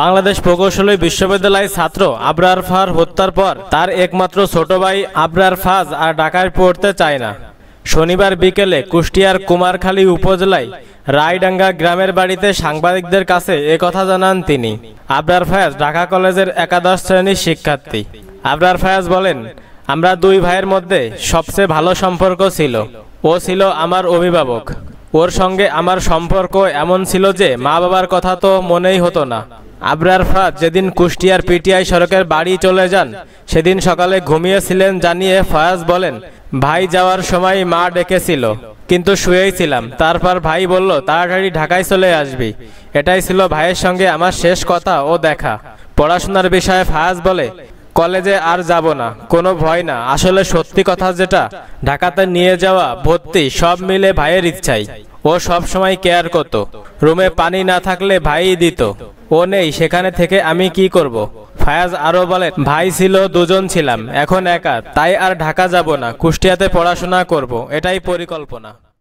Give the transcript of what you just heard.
বাংলাদেশ প্রকৌশলী বিশ্ববিদ্যালয় ছাত্র আবরার ফার হত্যার পর তার একমাত্র ছোট ভাই আবরার ফাজ আর ঢাকায় পড়তে চায় না শনিবার বিকেলে কুষ্টিয়ার কুমারখালী উপজেলায় রায়ডাঙ্গা গ্রামের বাড়িতে সাংবাদিকদের কাছে একথা জানান তিনি আবরার ফায়াজ ঢাকা কলেজের একাদশ শ্রেণীর শিক্ষার্থী আবরার ফায়াজ বলেন আমরা দুই ভাইয়ের মধ্যে সবচেয়ে ভালো সম্পর্ক ছিল ও ছিল আমার অভিভাবক ওর সঙ্গে আমার সম্পর্ক এমন ছিল যে মা বাবার কথা তো মনেই হতো না আবরার ফাত যেদিন কুষ্টিয়ার পিটিআই সড়কের বাড়ি চলে যান সেদিন সকালে ঘুমিয়েছিলেন জানিয়ে ফয়াজ বলেন ভাই যাওয়ার সময় মা ডেকেছিল কিন্তু শুয়েই ছিলাম তারপর ভাই বলল তাড়াতাড়ি ঢাকায় চলে আসবি এটাই ছিল ভাইয়ের সঙ্গে আমার শেষ কথা ও দেখা পড়াশোনার বিষয়ে ফায়াজ বলে কলেজে আর যাব না কোনো ভয় না আসলে সত্যি কথা যেটা ঢাকাতে নিয়ে যাওয়া ভর্তি সব মিলে ভাইয়ের ইচ্ছাই ও সব সময় কেয়ার করত রুমে পানি না থাকলে ভাই দিত ও নেই সেখানে থেকে আমি কি করব। ফায়াজ আরও বলে ভাই ছিল দুজন ছিলাম এখন একা তাই আর ঢাকা যাব না কুষ্টিয়াতে পড়াশোনা করব এটাই পরিকল্পনা